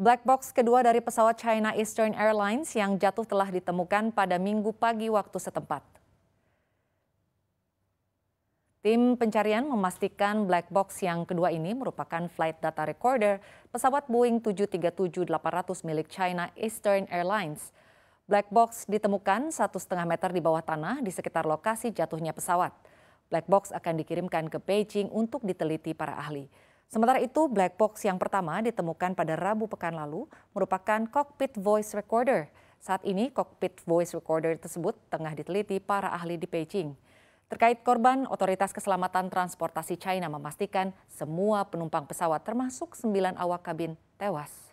Black box kedua dari pesawat China Eastern Airlines yang jatuh telah ditemukan pada minggu pagi waktu setempat. Tim pencarian memastikan black box yang kedua ini merupakan flight data recorder pesawat Boeing 737-800 milik China Eastern Airlines. Black box ditemukan satu setengah meter di bawah tanah di sekitar lokasi jatuhnya pesawat. Black box akan dikirimkan ke Beijing untuk diteliti para ahli. Sementara itu, black box yang pertama ditemukan pada Rabu pekan lalu merupakan cockpit voice recorder. Saat ini, cockpit voice recorder tersebut tengah diteliti para ahli di Beijing. Terkait korban, Otoritas Keselamatan Transportasi China memastikan semua penumpang pesawat termasuk sembilan awak kabin tewas.